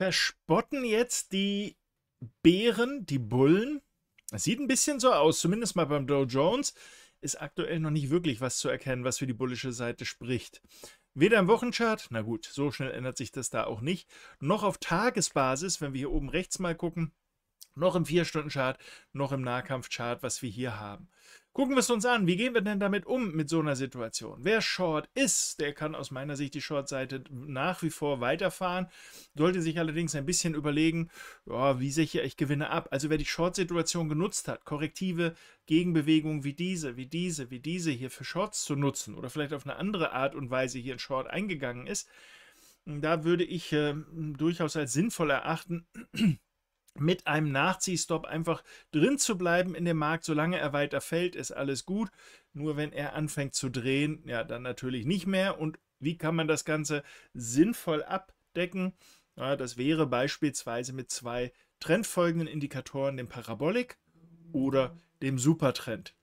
verspotten jetzt die Bären, die Bullen. Das sieht ein bisschen so aus, zumindest mal beim Dow Jones. Ist aktuell noch nicht wirklich was zu erkennen, was für die bullische Seite spricht. Weder im Wochenchart, na gut, so schnell ändert sich das da auch nicht, noch auf Tagesbasis, wenn wir hier oben rechts mal gucken, noch im 4-Stunden-Chart, noch im Nahkampf-Chart, was wir hier haben. Gucken wir es uns an. Wie gehen wir denn damit um mit so einer Situation? Wer Short ist, der kann aus meiner Sicht die Short-Seite nach wie vor weiterfahren, sollte sich allerdings ein bisschen überlegen, ja, wie sichere ich Gewinne ab. Also wer die Short-Situation genutzt hat, korrektive Gegenbewegungen wie diese, wie diese, wie diese hier für Shorts zu nutzen oder vielleicht auf eine andere Art und Weise hier in Short eingegangen ist, da würde ich äh, durchaus als sinnvoll erachten, mit einem Nachziehstopp einfach drin zu bleiben in dem Markt. Solange er weiter fällt, ist alles gut. Nur wenn er anfängt zu drehen, ja, dann natürlich nicht mehr. Und wie kann man das Ganze sinnvoll abdecken? Ja, das wäre beispielsweise mit zwei trendfolgenden Indikatoren, dem Parabolik oder dem Supertrend.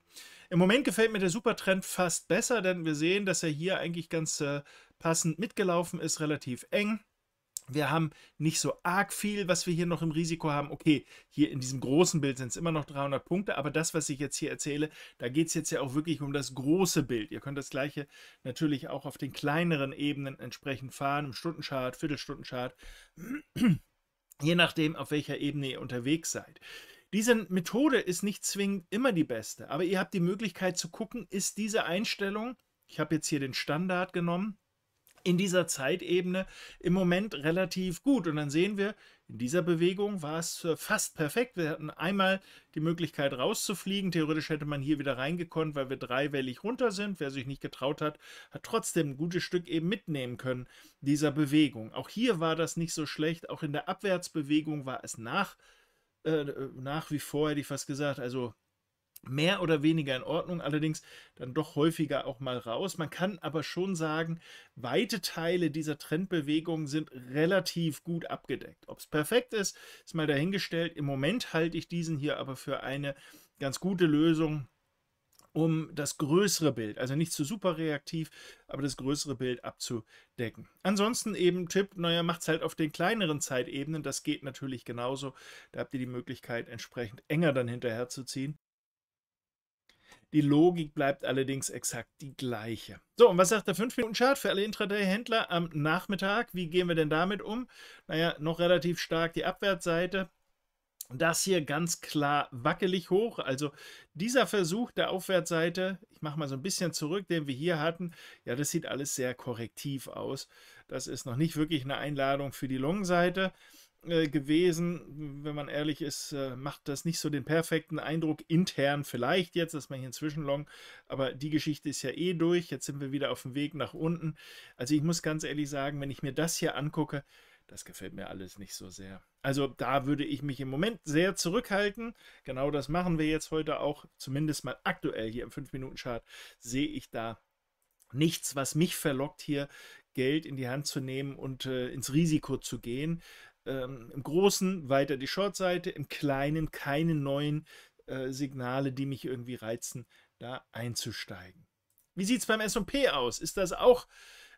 Im Moment gefällt mir der Supertrend fast besser, denn wir sehen, dass er hier eigentlich ganz äh, passend mitgelaufen ist, relativ eng. Wir haben nicht so arg viel, was wir hier noch im Risiko haben. Okay, hier in diesem großen Bild sind es immer noch 300 Punkte, aber das, was ich jetzt hier erzähle, da geht es jetzt ja auch wirklich um das große Bild. Ihr könnt das gleiche natürlich auch auf den kleineren Ebenen entsprechend fahren, im Stundenchart, Viertelstundenchart, je nachdem, auf welcher Ebene ihr unterwegs seid. Diese Methode ist nicht zwingend immer die beste, aber ihr habt die Möglichkeit zu gucken, ist diese Einstellung, ich habe jetzt hier den Standard genommen, in dieser Zeitebene im Moment relativ gut. Und dann sehen wir, in dieser Bewegung war es äh, fast perfekt. Wir hatten einmal die Möglichkeit rauszufliegen. Theoretisch hätte man hier wieder reingekonnt, weil wir dreiwellig runter sind. Wer sich nicht getraut hat, hat trotzdem ein gutes Stück eben mitnehmen können dieser Bewegung. Auch hier war das nicht so schlecht. Auch in der Abwärtsbewegung war es nach, äh, äh nach wie vor, hätte ich fast gesagt, also mehr oder weniger in Ordnung, allerdings dann doch häufiger auch mal raus. Man kann aber schon sagen, weite Teile dieser Trendbewegung sind relativ gut abgedeckt. Ob es perfekt ist, ist mal dahingestellt. Im Moment halte ich diesen hier aber für eine ganz gute Lösung um das größere Bild, also nicht zu super reaktiv, aber das größere Bild abzudecken. Ansonsten eben Tipp, naja, macht es halt auf den kleineren Zeitebenen, das geht natürlich genauso. Da habt ihr die Möglichkeit, entsprechend enger dann hinterher zu ziehen. Die Logik bleibt allerdings exakt die gleiche. So, und was sagt der 5-Minuten-Chart für alle Intraday-Händler am Nachmittag? Wie gehen wir denn damit um? Naja, noch relativ stark die Abwärtsseite. Das hier ganz klar wackelig hoch. Also dieser Versuch der Aufwärtsseite, ich mache mal so ein bisschen zurück, den wir hier hatten, ja, das sieht alles sehr korrektiv aus. Das ist noch nicht wirklich eine Einladung für die Long-Seite. Äh, gewesen. Wenn man ehrlich ist, äh, macht das nicht so den perfekten Eindruck. Intern vielleicht jetzt, dass man hier inzwischen Zwischenlong, aber die Geschichte ist ja eh durch. Jetzt sind wir wieder auf dem Weg nach unten. Also ich muss ganz ehrlich sagen, wenn ich mir das hier angucke, das gefällt mir alles nicht so sehr. Also da würde ich mich im Moment sehr zurückhalten. Genau das machen wir jetzt heute auch, zumindest mal aktuell hier im 5-Minuten-Chart, sehe ich da nichts, was mich verlockt, hier Geld in die Hand zu nehmen und äh, ins Risiko zu gehen ähm, im Großen weiter die Shortseite, im Kleinen keine neuen äh, Signale, die mich irgendwie reizen, da einzusteigen. Wie sieht es beim SP aus? Ist das auch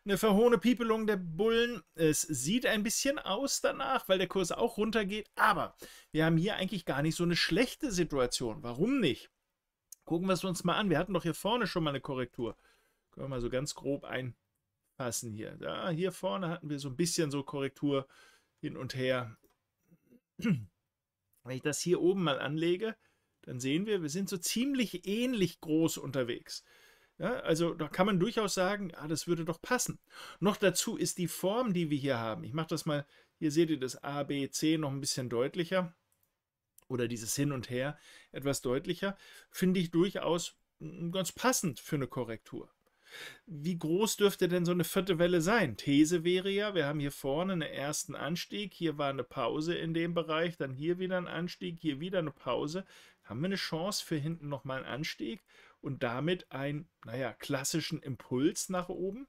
eine verhohene Piepelung der Bullen? Es sieht ein bisschen aus danach, weil der Kurs auch runtergeht, aber wir haben hier eigentlich gar nicht so eine schlechte Situation. Warum nicht? Gucken wir es uns mal an. Wir hatten doch hier vorne schon mal eine Korrektur. Können wir mal so ganz grob einpassen hier. Ja, hier vorne hatten wir so ein bisschen so Korrektur hin und her. Wenn ich das hier oben mal anlege, dann sehen wir, wir sind so ziemlich ähnlich groß unterwegs. Ja, also da kann man durchaus sagen, ah, das würde doch passen. Noch dazu ist die Form, die wir hier haben. Ich mache das mal, hier seht ihr das A, B, C noch ein bisschen deutlicher. Oder dieses Hin und Her etwas deutlicher. Finde ich durchaus hm, ganz passend für eine Korrektur. Wie groß dürfte denn so eine vierte Welle sein? These wäre ja, wir haben hier vorne einen ersten Anstieg, hier war eine Pause in dem Bereich, dann hier wieder ein Anstieg, hier wieder eine Pause. Haben wir eine Chance für hinten nochmal einen Anstieg und damit einen, naja, klassischen Impuls nach oben?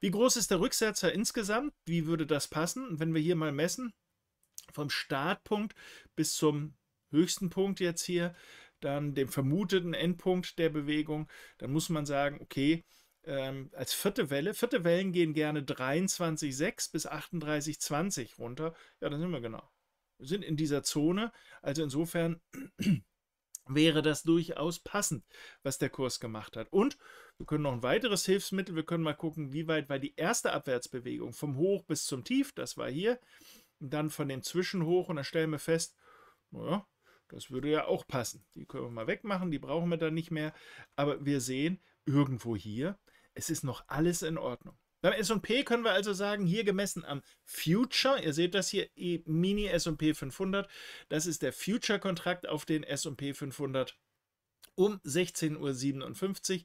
Wie groß ist der Rücksetzer insgesamt? Wie würde das passen? Wenn wir hier mal messen, vom Startpunkt bis zum höchsten Punkt jetzt hier dann dem vermuteten Endpunkt der Bewegung, dann muss man sagen, okay, ähm, als vierte Welle, vierte Wellen gehen gerne 23,6 bis 38,20 runter. Ja, da sind wir genau. Wir sind in dieser Zone, also insofern wäre das durchaus passend, was der Kurs gemacht hat. Und wir können noch ein weiteres Hilfsmittel, wir können mal gucken, wie weit war die erste Abwärtsbewegung vom Hoch bis zum Tief, das war hier, und dann von dem Zwischenhoch und dann stellen wir fest, naja, das würde ja auch passen. Die können wir mal wegmachen, die brauchen wir dann nicht mehr. Aber wir sehen irgendwo hier, es ist noch alles in Ordnung. Beim S&P können wir also sagen, hier gemessen am Future, ihr seht das hier, e Mini S&P 500, das ist der Future-Kontrakt auf den S&P 500 um 16.57 Uhr,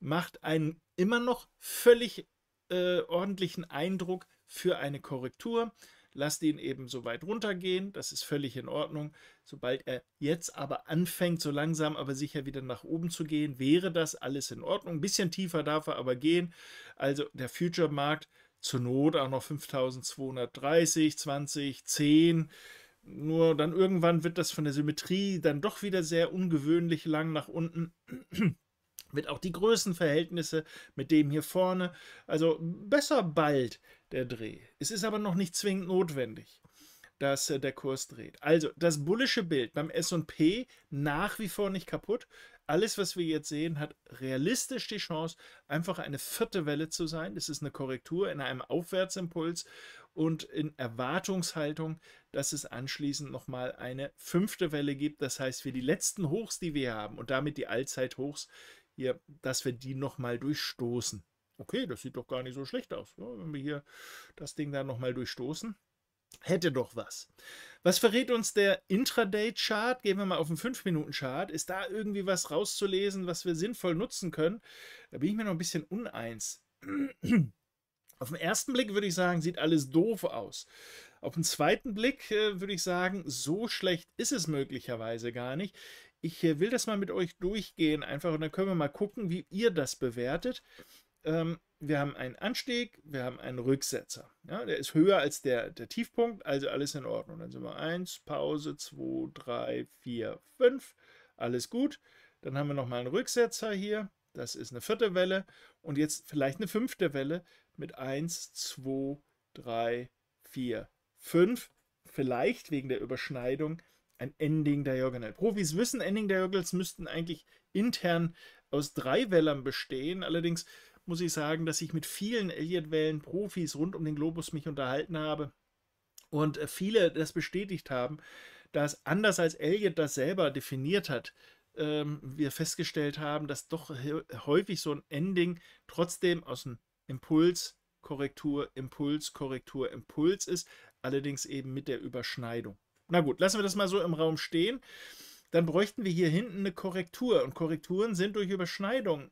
macht einen immer noch völlig äh, ordentlichen Eindruck für eine Korrektur. Lasst ihn eben so weit runtergehen, das ist völlig in Ordnung. Sobald er jetzt aber anfängt, so langsam aber sicher wieder nach oben zu gehen, wäre das alles in Ordnung. Ein bisschen tiefer darf er aber gehen. Also der Future-Markt zur Not auch noch 5230, 20, 10. Nur dann irgendwann wird das von der Symmetrie dann doch wieder sehr ungewöhnlich lang nach unten wird auch die Größenverhältnisse mit dem hier vorne. Also besser bald der Dreh. Es ist aber noch nicht zwingend notwendig, dass äh, der Kurs dreht. Also das bullische Bild beim SP nach wie vor nicht kaputt. Alles, was wir jetzt sehen, hat realistisch die Chance, einfach eine vierte Welle zu sein. Es ist eine Korrektur in einem Aufwärtsimpuls und in Erwartungshaltung, dass es anschließend nochmal eine fünfte Welle gibt. Das heißt, wir die letzten Hochs, die wir haben und damit die Allzeithochs hier, dass wir die nochmal durchstoßen. Okay, das sieht doch gar nicht so schlecht aus, ne? wenn wir hier das Ding da nochmal durchstoßen. Hätte doch was. Was verrät uns der Intraday-Chart? Gehen wir mal auf den 5-Minuten-Chart. Ist da irgendwie was rauszulesen, was wir sinnvoll nutzen können? Da bin ich mir noch ein bisschen uneins. Auf den ersten Blick würde ich sagen, sieht alles doof aus. Auf den zweiten Blick äh, würde ich sagen, so schlecht ist es möglicherweise gar nicht. Ich äh, will das mal mit euch durchgehen, einfach und dann können wir mal gucken, wie ihr das bewertet. Ähm, wir haben einen Anstieg, wir haben einen Rücksetzer. Ja, der ist höher als der, der Tiefpunkt, also alles in Ordnung. Dann sind wir 1, Pause, 2, 3, 4, 5, alles gut. Dann haben wir nochmal einen Rücksetzer hier, das ist eine vierte Welle und jetzt vielleicht eine fünfte Welle mit 1, 2, 3, 4, 5. Vielleicht wegen der Überschneidung ein Ending Diagonal. Profis wissen, Ending Diagonals müssten eigentlich intern aus drei Wellern bestehen. Allerdings muss ich sagen, dass ich mit vielen Elliott-Wellen Profis rund um den Globus mich unterhalten habe und äh, viele das bestätigt haben, dass anders als Elliott das selber definiert hat, ähm, wir festgestellt haben, dass doch häufig so ein Ending trotzdem aus einem Impuls, Korrektur, Impuls, Korrektur, Impuls ist, allerdings eben mit der Überschneidung. Na gut, lassen wir das mal so im Raum stehen. Dann bräuchten wir hier hinten eine Korrektur. Und Korrekturen sind durch Überschneidung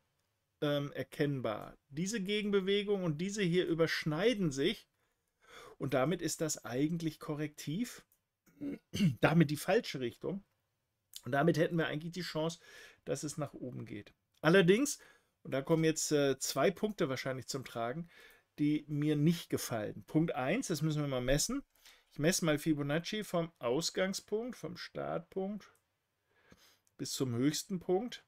ähm, erkennbar. Diese Gegenbewegung und diese hier überschneiden sich. Und damit ist das eigentlich korrektiv. damit die falsche Richtung. Und damit hätten wir eigentlich die Chance, dass es nach oben geht. Allerdings, und da kommen jetzt äh, zwei Punkte wahrscheinlich zum Tragen, die mir nicht gefallen. Punkt 1, das müssen wir mal messen. Ich messe mal Fibonacci vom Ausgangspunkt, vom Startpunkt bis zum höchsten Punkt.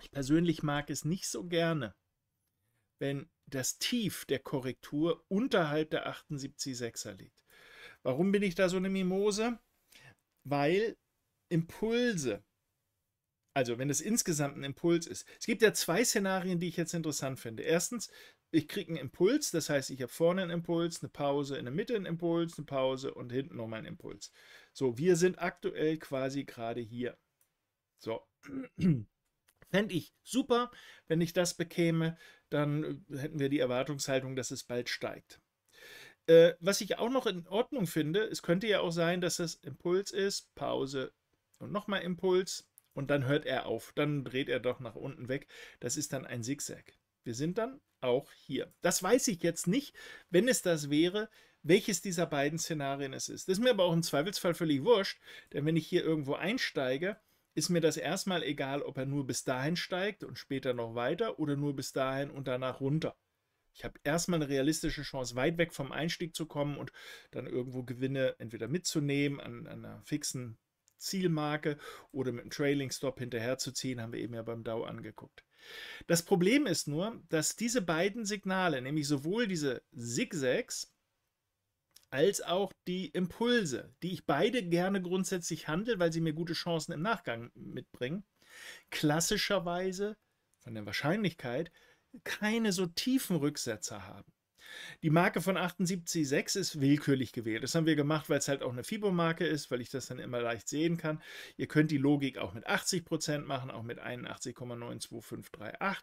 Ich persönlich mag es nicht so gerne, wenn das Tief der Korrektur unterhalb der 78,6er liegt. Warum bin ich da so eine Mimose? Weil Impulse, also wenn es insgesamt ein Impuls ist. Es gibt ja zwei Szenarien, die ich jetzt interessant finde. Erstens, ich kriege einen Impuls, das heißt, ich habe vorne einen Impuls, eine Pause, in der Mitte einen Impuls, eine Pause und hinten nochmal einen Impuls. So, wir sind aktuell quasi gerade hier. So. Fände ich super, wenn ich das bekäme, dann äh, hätten wir die Erwartungshaltung, dass es bald steigt. Äh, was ich auch noch in Ordnung finde, es könnte ja auch sein, dass das Impuls ist, Pause und nochmal Impuls und dann hört er auf, dann dreht er doch nach unten weg. Das ist dann ein Zigzag. Wir sind dann auch hier. Das weiß ich jetzt nicht, wenn es das wäre, welches dieser beiden Szenarien es ist. Das ist mir aber auch im Zweifelsfall völlig wurscht, denn wenn ich hier irgendwo einsteige, ist mir das erstmal egal, ob er nur bis dahin steigt und später noch weiter oder nur bis dahin und danach runter. Ich habe erstmal eine realistische Chance, weit weg vom Einstieg zu kommen und dann irgendwo Gewinne entweder mitzunehmen an, an einer fixen Zielmarke oder mit einem Trailing Stop hinterherzuziehen, haben wir eben ja beim Dow angeguckt. Das Problem ist nur, dass diese beiden Signale, nämlich sowohl diese Zigzags als auch die Impulse, die ich beide gerne grundsätzlich handle, weil sie mir gute Chancen im Nachgang mitbringen, klassischerweise von der Wahrscheinlichkeit keine so tiefen Rücksetzer haben. Die Marke von 78,6 ist willkürlich gewählt. Das haben wir gemacht, weil es halt auch eine FIBO-Marke ist, weil ich das dann immer leicht sehen kann. Ihr könnt die Logik auch mit 80% machen, auch mit 81,92538.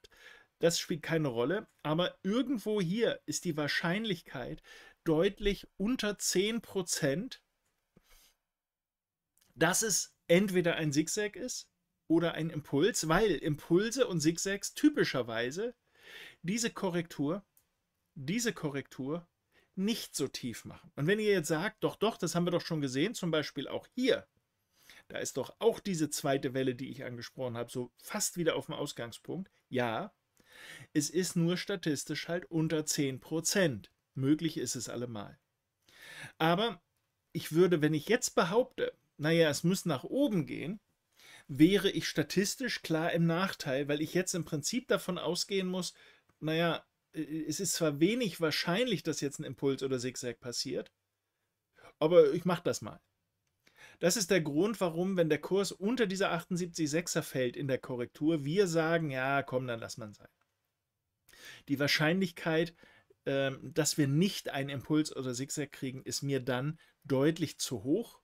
Das spielt keine Rolle, aber irgendwo hier ist die Wahrscheinlichkeit deutlich unter 10%, dass es entweder ein Zigzag ist oder ein Impuls, weil Impulse und Zigzags typischerweise diese Korrektur diese Korrektur nicht so tief machen. Und wenn ihr jetzt sagt, doch, doch, das haben wir doch schon gesehen, zum Beispiel auch hier, da ist doch auch diese zweite Welle, die ich angesprochen habe, so fast wieder auf dem Ausgangspunkt. Ja, es ist nur statistisch halt unter 10%. Prozent. Möglich ist es allemal. Aber ich würde, wenn ich jetzt behaupte, naja, es muss nach oben gehen, wäre ich statistisch klar im Nachteil, weil ich jetzt im Prinzip davon ausgehen muss, naja, es ist zwar wenig wahrscheinlich, dass jetzt ein Impuls oder Zigzag passiert, aber ich mache das mal. Das ist der Grund, warum, wenn der Kurs unter dieser 78,6er fällt in der Korrektur, wir sagen, ja, komm, dann lass man sein. Die Wahrscheinlichkeit, ähm, dass wir nicht einen Impuls oder Zigzag kriegen, ist mir dann deutlich zu hoch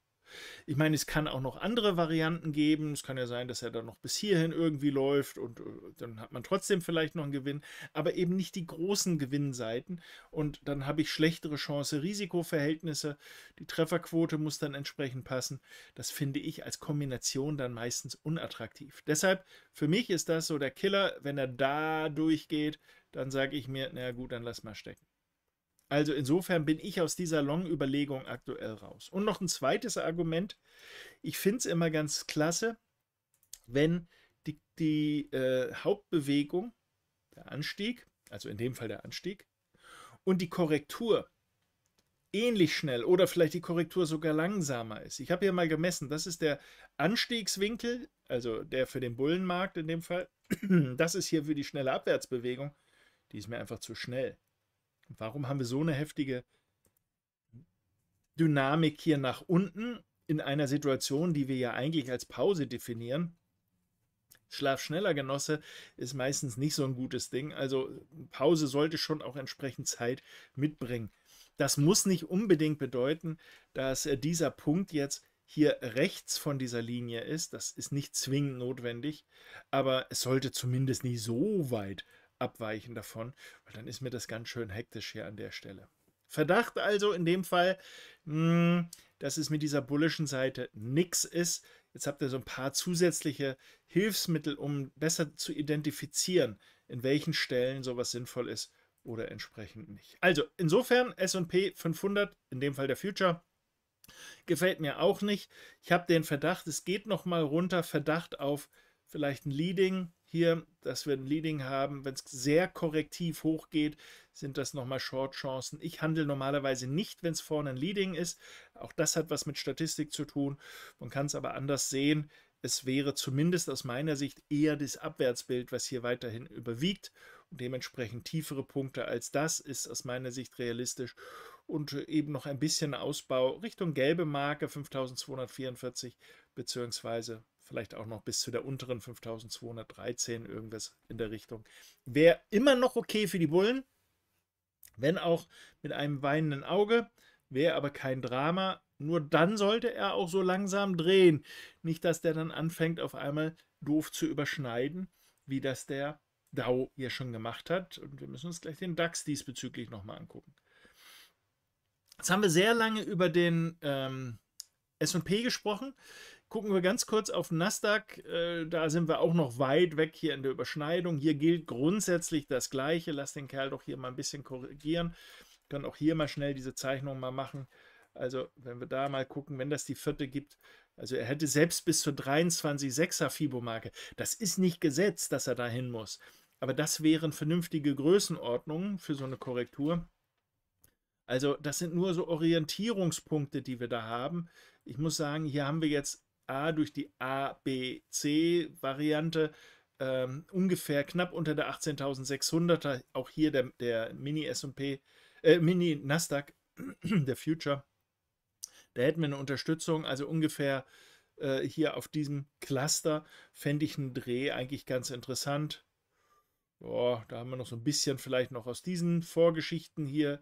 ich meine, es kann auch noch andere Varianten geben. Es kann ja sein, dass er dann noch bis hierhin irgendwie läuft und äh, dann hat man trotzdem vielleicht noch einen Gewinn, aber eben nicht die großen Gewinnseiten. Und dann habe ich schlechtere Chance-Risikoverhältnisse. Die Trefferquote muss dann entsprechend passen. Das finde ich als Kombination dann meistens unattraktiv. Deshalb, für mich ist das so der Killer. Wenn er da durchgeht, dann sage ich mir, na gut, dann lass mal stecken. Also insofern bin ich aus dieser Long-Überlegung aktuell raus. Und noch ein zweites Argument. Ich finde es immer ganz klasse, wenn die, die äh, Hauptbewegung, der Anstieg, also in dem Fall der Anstieg, und die Korrektur ähnlich schnell oder vielleicht die Korrektur sogar langsamer ist. Ich habe hier mal gemessen, das ist der Anstiegswinkel, also der für den Bullenmarkt in dem Fall. Das ist hier für die schnelle Abwärtsbewegung. Die ist mir einfach zu schnell. Warum haben wir so eine heftige Dynamik hier nach unten in einer Situation, die wir ja eigentlich als Pause definieren? Schlaf schneller, Genosse, ist meistens nicht so ein gutes Ding. Also Pause sollte schon auch entsprechend Zeit mitbringen. Das muss nicht unbedingt bedeuten, dass äh, dieser Punkt jetzt hier rechts von dieser Linie ist. Das ist nicht zwingend notwendig, aber es sollte zumindest nicht so weit abweichen davon, weil dann ist mir das ganz schön hektisch hier an der Stelle. Verdacht also in dem Fall, hm, dass es mit dieser bullischen Seite nichts ist. Jetzt habt ihr so ein paar zusätzliche Hilfsmittel, um besser zu identifizieren, in welchen Stellen sowas sinnvoll ist oder entsprechend nicht. Also insofern S&P 500, in dem Fall der Future, gefällt mir auch nicht. Ich habe den Verdacht, es geht nochmal runter, Verdacht auf vielleicht ein Leading, hier, dass wir ein Leading haben. Wenn es sehr korrektiv hochgeht, sind das nochmal Short-Chancen. Ich handle normalerweise nicht, wenn es vorne ein Leading ist. Auch das hat was mit Statistik zu tun. Man kann es aber anders sehen. Es wäre zumindest aus meiner Sicht eher das Abwärtsbild, was hier weiterhin überwiegt. Und dementsprechend tiefere Punkte als das ist aus meiner Sicht realistisch. Und äh, eben noch ein bisschen Ausbau Richtung gelbe Marke 5244 bzw vielleicht auch noch bis zu der unteren 5213, irgendwas in der Richtung. Wäre immer noch okay für die Bullen, wenn auch mit einem weinenden Auge, wäre aber kein Drama. Nur dann sollte er auch so langsam drehen. Nicht, dass der dann anfängt, auf einmal doof zu überschneiden, wie das der DAO ja schon gemacht hat. Und wir müssen uns gleich den DAX diesbezüglich nochmal angucken. Jetzt haben wir sehr lange über den ähm, SP gesprochen. Gucken wir ganz kurz auf Nasdaq. Äh, da sind wir auch noch weit weg hier in der Überschneidung. Hier gilt grundsätzlich das Gleiche. Lass den Kerl doch hier mal ein bisschen korrigieren. Können auch hier mal schnell diese Zeichnung mal machen. Also, wenn wir da mal gucken, wenn das die vierte gibt, also er hätte selbst bis zur 23,6er Fibo-Marke. Das ist nicht gesetzt, dass er dahin muss. Aber das wären vernünftige Größenordnungen für so eine Korrektur. Also das sind nur so Orientierungspunkte, die wir da haben. Ich muss sagen, hier haben wir jetzt A durch die ABC-Variante ähm, ungefähr knapp unter der 18.600er. Auch hier der, der Mini S&P, äh, Mini Nasdaq, der Future. Da hätten wir eine Unterstützung, also ungefähr äh, hier auf diesem Cluster fände ich einen Dreh eigentlich ganz interessant. Boah, da haben wir noch so ein bisschen vielleicht noch aus diesen Vorgeschichten hier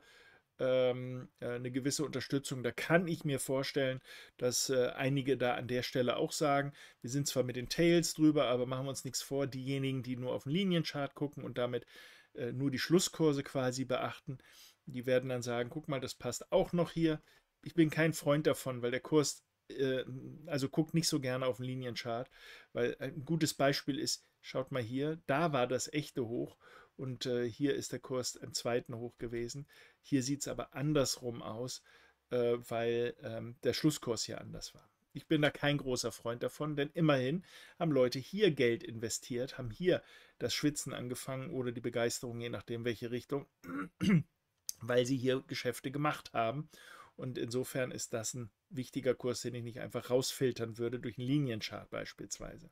ähm, äh, eine gewisse Unterstützung. Da kann ich mir vorstellen, dass äh, einige da an der Stelle auch sagen, wir sind zwar mit den Tails drüber, aber machen wir uns nichts vor, diejenigen, die nur auf den Linienchart gucken und damit äh, nur die Schlusskurse quasi beachten, die werden dann sagen, guck mal, das passt auch noch hier. Ich bin kein Freund davon, weil der Kurs, äh, also guckt nicht so gerne auf den Linienchart, weil ein gutes Beispiel ist, schaut mal hier, da war das echte Hoch und äh, hier ist der Kurs im zweiten Hoch gewesen. Hier sieht es aber andersrum aus, äh, weil ähm, der Schlusskurs hier anders war. Ich bin da kein großer Freund davon, denn immerhin haben Leute hier Geld investiert, haben hier das Schwitzen angefangen oder die Begeisterung, je nachdem welche Richtung, weil sie hier Geschäfte gemacht haben. Und insofern ist das ein wichtiger Kurs, den ich nicht einfach rausfiltern würde durch einen Linienchart beispielsweise.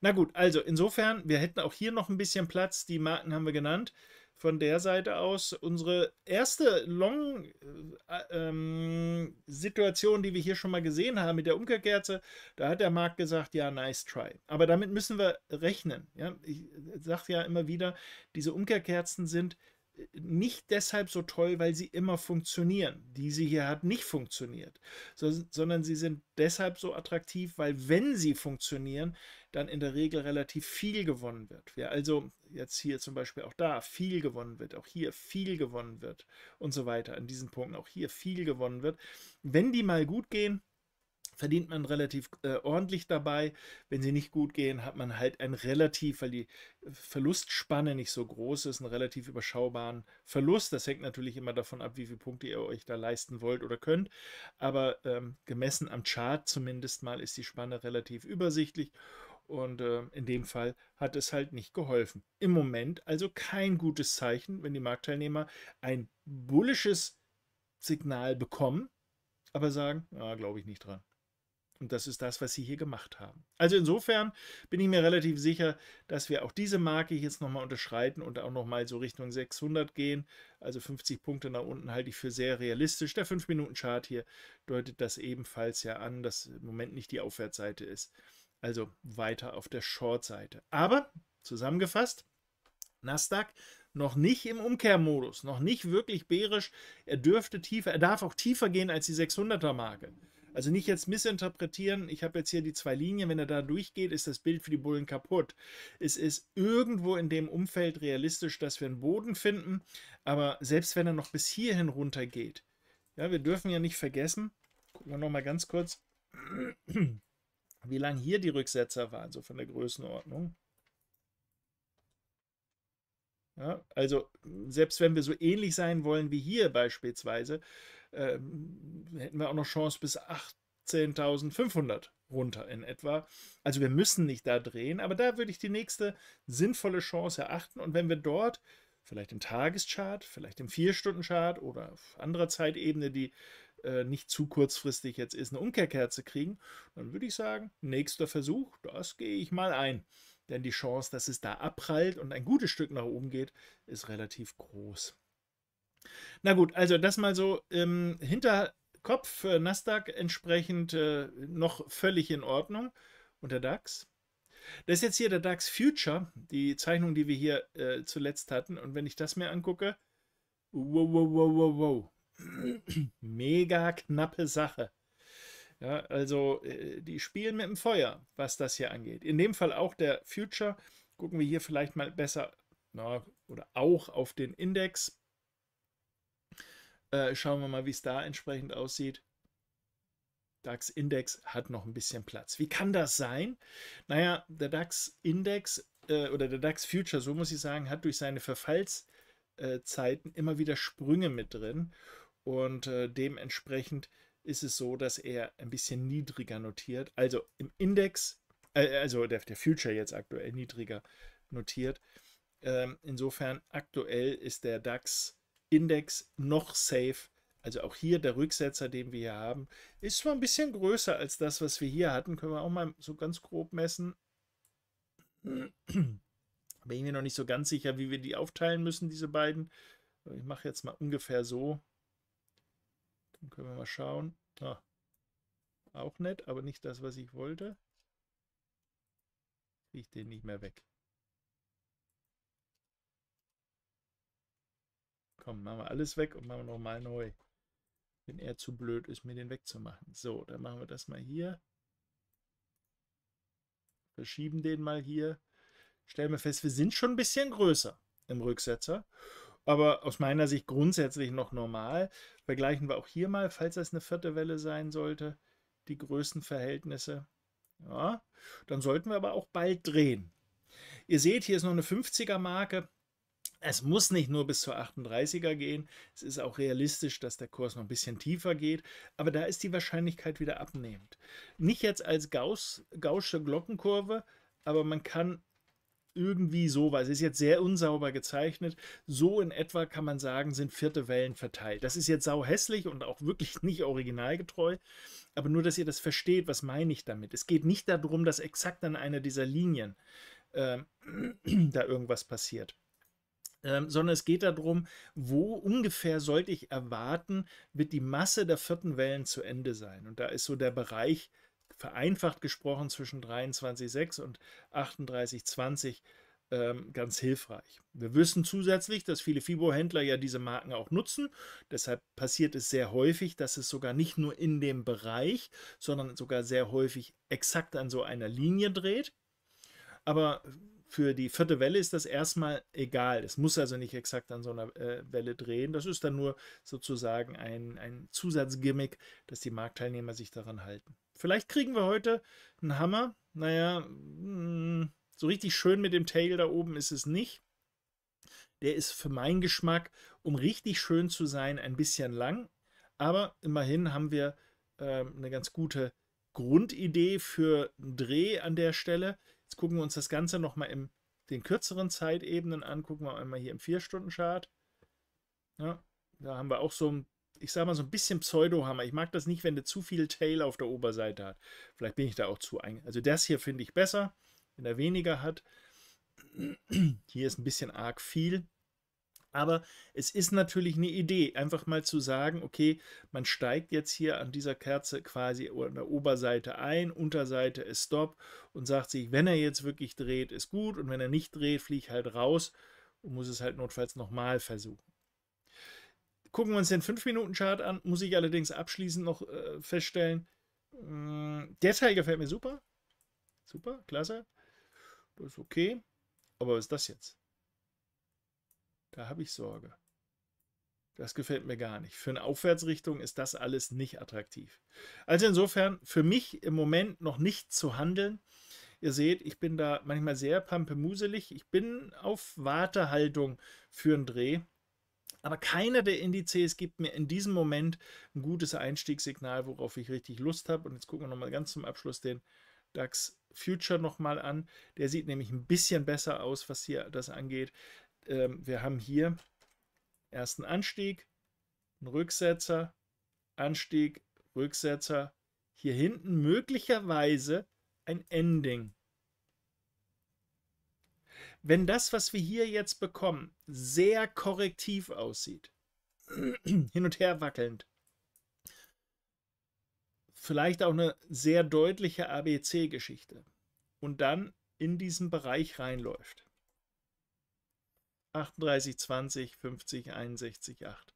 Na gut, also insofern, wir hätten auch hier noch ein bisschen Platz. Die Marken haben wir genannt von der Seite aus unsere erste Long-Situation, äh, äh, ähm, die wir hier schon mal gesehen haben mit der Umkehrkerze. Da hat der Markt gesagt, ja, nice try. Aber damit müssen wir rechnen. Ja? Ich äh, sage ja immer wieder, diese Umkehrkerzen sind äh, nicht deshalb so toll, weil sie immer funktionieren. Diese hier hat nicht funktioniert, so, sondern sie sind deshalb so attraktiv, weil wenn sie funktionieren, dann in der Regel relativ viel gewonnen wird. Wer also jetzt hier zum Beispiel auch da viel gewonnen wird, auch hier viel gewonnen wird und so weiter, an diesen Punkten auch hier viel gewonnen wird, wenn die mal gut gehen, verdient man relativ äh, ordentlich dabei. Wenn sie nicht gut gehen, hat man halt ein relativ, weil die Verlustspanne nicht so groß ist, einen relativ überschaubaren Verlust. Das hängt natürlich immer davon ab, wie viele Punkte ihr euch da leisten wollt oder könnt. Aber ähm, gemessen am Chart zumindest mal ist die Spanne relativ übersichtlich und äh, in dem Fall hat es halt nicht geholfen. Im Moment also kein gutes Zeichen, wenn die Marktteilnehmer ein bullisches Signal bekommen, aber sagen, ja, glaube ich nicht dran. Und das ist das, was sie hier gemacht haben. Also insofern bin ich mir relativ sicher, dass wir auch diese Marke jetzt nochmal unterschreiten und auch nochmal so Richtung 600 gehen. Also 50 Punkte nach unten halte ich für sehr realistisch. Der 5-Minuten-Chart hier deutet das ebenfalls ja an, dass im Moment nicht die Aufwärtsseite ist also weiter auf der Short-Seite. Aber zusammengefasst, Nasdaq noch nicht im Umkehrmodus, noch nicht wirklich bärisch. Er dürfte tiefer, er darf auch tiefer gehen als die 600er Marke. Also nicht jetzt missinterpretieren, ich habe jetzt hier die zwei Linien, wenn er da durchgeht, ist das Bild für die Bullen kaputt. Es ist irgendwo in dem Umfeld realistisch, dass wir einen Boden finden, aber selbst wenn er noch bis hierhin runtergeht, ja, wir dürfen ja nicht vergessen, gucken wir nochmal ganz kurz, wie lang hier die Rücksetzer waren, so von der Größenordnung. Ja, also selbst wenn wir so ähnlich sein wollen wie hier beispielsweise, ähm, hätten wir auch noch Chance bis 18.500 runter in etwa. Also wir müssen nicht da drehen, aber da würde ich die nächste sinnvolle Chance erachten. Und wenn wir dort vielleicht im Tageschart, vielleicht im Vier-Stunden-Chart oder auf anderer Zeitebene die äh, nicht zu kurzfristig jetzt ist, eine Umkehrkerze kriegen, dann würde ich sagen, nächster Versuch, das gehe ich mal ein. Denn die Chance, dass es da abprallt und ein gutes Stück nach oben geht, ist relativ groß. Na gut, also das mal so im Hinterkopf äh, Nasdaq entsprechend äh, noch völlig in Ordnung. Und der DAX? Das ist jetzt hier der DAX Future, die Zeichnung, die wir hier äh, zuletzt hatten. Und wenn ich das mir angucke, wow, wow, wow, wow, wow. Mega knappe Sache. Ja, also äh, die spielen mit dem Feuer, was das hier angeht. In dem Fall auch der Future. Gucken wir hier vielleicht mal besser na, oder auch auf den Index. Äh, schauen wir mal, wie es da entsprechend aussieht. DAX-Index hat noch ein bisschen Platz. Wie kann das sein? Naja, der DAX-Index äh, oder der DAX-Future, so muss ich sagen, hat durch seine Verfallszeiten immer wieder Sprünge mit drin. Und äh, dementsprechend ist es so, dass er ein bisschen niedriger notiert. Also im Index, äh, also der, der Future jetzt aktuell niedriger notiert. Ähm, insofern aktuell ist der DAX-Index noch safe. Also auch hier der Rücksetzer, den wir hier haben, ist zwar ein bisschen größer als das, was wir hier hatten. Können wir auch mal so ganz grob messen. Bin ich mir noch nicht so ganz sicher, wie wir die aufteilen müssen, diese beiden. Ich mache jetzt mal ungefähr so. Dann können wir mal schauen. Ah, auch nett, aber nicht das, was ich wollte. Kriege ich den nicht mehr weg. Komm, machen wir alles weg und machen wir nochmal neu. Wenn er zu blöd ist, mir den wegzumachen. So, dann machen wir das mal hier. Verschieben den mal hier. Stellen wir fest, wir sind schon ein bisschen größer im Rücksetzer aber aus meiner Sicht grundsätzlich noch normal. Vergleichen wir auch hier mal, falls das eine vierte Welle sein sollte, die Größenverhältnisse. Ja, dann sollten wir aber auch bald drehen. Ihr seht, hier ist noch eine 50er-Marke. Es muss nicht nur bis zur 38er gehen. Es ist auch realistisch, dass der Kurs noch ein bisschen tiefer geht. Aber da ist die Wahrscheinlichkeit wieder abnehmend. Nicht jetzt als Gauss, Gaußsche Glockenkurve, aber man kann irgendwie so, weil es ist jetzt sehr unsauber gezeichnet, so in etwa kann man sagen, sind vierte Wellen verteilt. Das ist jetzt sau hässlich und auch wirklich nicht originalgetreu, aber nur, dass ihr das versteht, was meine ich damit. Es geht nicht darum, dass exakt an einer dieser Linien äh, da irgendwas passiert. Ähm, sondern es geht darum, wo ungefähr sollte ich erwarten, wird die Masse der vierten Wellen zu Ende sein. Und da ist so der Bereich vereinfacht gesprochen zwischen 23,6 und 38,20 ähm, ganz hilfreich. Wir wissen zusätzlich, dass viele FIBO-Händler ja diese Marken auch nutzen. Deshalb passiert es sehr häufig, dass es sogar nicht nur in dem Bereich, sondern sogar sehr häufig exakt an so einer Linie dreht. Aber für die vierte Welle ist das erstmal egal. Es muss also nicht exakt an so einer äh, Welle drehen. Das ist dann nur sozusagen ein, ein Zusatzgimmick, dass die Marktteilnehmer sich daran halten. Vielleicht kriegen wir heute einen Hammer. Naja, mm, so richtig schön mit dem Tail da oben ist es nicht. Der ist für meinen Geschmack, um richtig schön zu sein, ein bisschen lang. Aber immerhin haben wir äh, eine ganz gute Grundidee für einen Dreh an der Stelle. Jetzt gucken wir uns das Ganze nochmal in den kürzeren Zeitebenen an. Gucken wir einmal hier im 4-Stunden-Chart. Ja, da haben wir auch so ein ich sage mal, so ein bisschen Pseudo-Hammer. Ich mag das nicht, wenn der zu viel Tail auf der Oberseite hat. Vielleicht bin ich da auch zu ein. Also das hier finde ich besser, wenn er weniger hat. Hier ist ein bisschen arg viel. Aber es ist natürlich eine Idee, einfach mal zu sagen, okay, man steigt jetzt hier an dieser Kerze quasi an der Oberseite ein, Unterseite ist Stop und sagt sich, wenn er jetzt wirklich dreht, ist gut und wenn er nicht dreht, fliege ich halt raus und muss es halt notfalls nochmal versuchen. Gucken wir uns den 5-Minuten-Chart an, muss ich allerdings abschließend noch äh, feststellen. Äh, der Teil gefällt mir super. Super, klasse. Das ist okay. Aber was ist das jetzt? Da habe ich Sorge. Das gefällt mir gar nicht. Für eine Aufwärtsrichtung ist das alles nicht attraktiv. Also insofern für mich im Moment noch nicht zu handeln. Ihr seht, ich bin da manchmal sehr pampemuselig. Ich bin auf Wartehaltung für einen Dreh. Aber keiner der Indizes gibt mir in diesem Moment ein gutes Einstiegssignal, worauf ich richtig Lust habe. Und jetzt gucken wir nochmal ganz zum Abschluss den DAX Future nochmal an. Der sieht nämlich ein bisschen besser aus, was hier das angeht. Ähm, wir haben hier ersten Anstieg, einen Rücksetzer, Anstieg, Rücksetzer. Hier hinten möglicherweise ein Ending wenn das, was wir hier jetzt bekommen, sehr korrektiv aussieht, hin und her wackelnd, vielleicht auch eine sehr deutliche ABC-Geschichte und dann in diesen Bereich reinläuft. 38, 20, 50, 61, 8.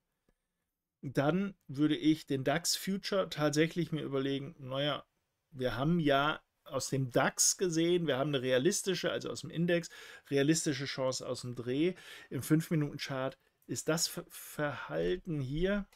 Dann würde ich den DAX Future tatsächlich mir überlegen, naja, wir haben ja aus dem DAX gesehen, wir haben eine realistische, also aus dem Index, realistische Chance aus dem Dreh. Im 5-Minuten-Chart ist das Verhalten hier,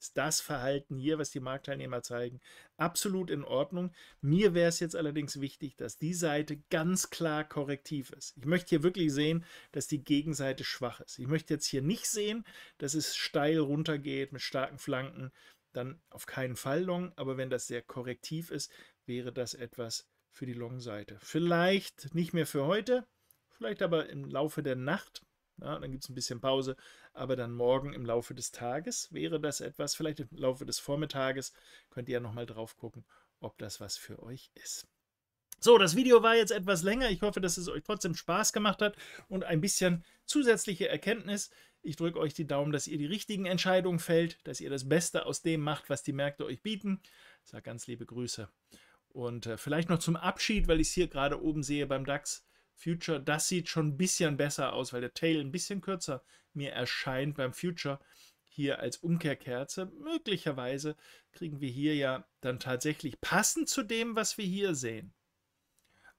ist das Verhalten hier, was die Marktteilnehmer zeigen, absolut in Ordnung. Mir wäre es jetzt allerdings wichtig, dass die Seite ganz klar korrektiv ist. Ich möchte hier wirklich sehen, dass die Gegenseite schwach ist. Ich möchte jetzt hier nicht sehen, dass es steil runtergeht mit starken Flanken dann auf keinen Fall long, aber wenn das sehr korrektiv ist, wäre das etwas für die Long-Seite. Vielleicht nicht mehr für heute, vielleicht aber im Laufe der Nacht. Ja, dann gibt es ein bisschen Pause, aber dann morgen im Laufe des Tages wäre das etwas, vielleicht im Laufe des Vormittages könnt ihr ja nochmal drauf gucken, ob das was für euch ist. So, das Video war jetzt etwas länger. Ich hoffe, dass es euch trotzdem Spaß gemacht hat und ein bisschen zusätzliche Erkenntnis ich drücke euch die Daumen, dass ihr die richtigen Entscheidungen fällt, dass ihr das Beste aus dem macht, was die Märkte euch bieten. Ich sage ganz liebe Grüße. Und äh, vielleicht noch zum Abschied, weil ich es hier gerade oben sehe beim DAX Future. Das sieht schon ein bisschen besser aus, weil der Tail ein bisschen kürzer mir erscheint beim Future hier als Umkehrkerze. Möglicherweise kriegen wir hier ja dann tatsächlich passend zu dem, was wir hier sehen.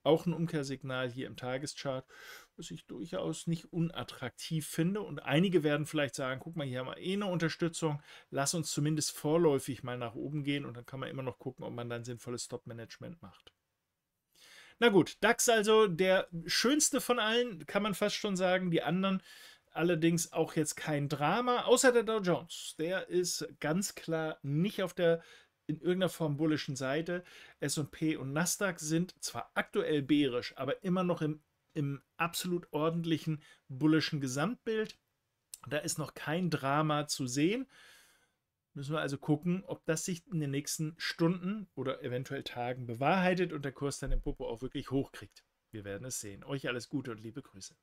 Auch ein Umkehrsignal hier im Tageschart was ich durchaus nicht unattraktiv finde. Und einige werden vielleicht sagen, guck mal, hier haben wir eh eine Unterstützung, lass uns zumindest vorläufig mal nach oben gehen und dann kann man immer noch gucken, ob man dann sinnvolles Stop-Management macht. Na gut, DAX also der schönste von allen, kann man fast schon sagen. Die anderen allerdings auch jetzt kein Drama, außer der Dow Jones. Der ist ganz klar nicht auf der in irgendeiner Form bullischen Seite. SP und Nasdaq sind zwar aktuell bärisch, aber immer noch im im absolut ordentlichen bullischen Gesamtbild. Da ist noch kein Drama zu sehen. Müssen wir also gucken, ob das sich in den nächsten Stunden oder eventuell Tagen bewahrheitet und der Kurs dann im Popo auch wirklich hochkriegt. Wir werden es sehen. Euch alles Gute und liebe Grüße.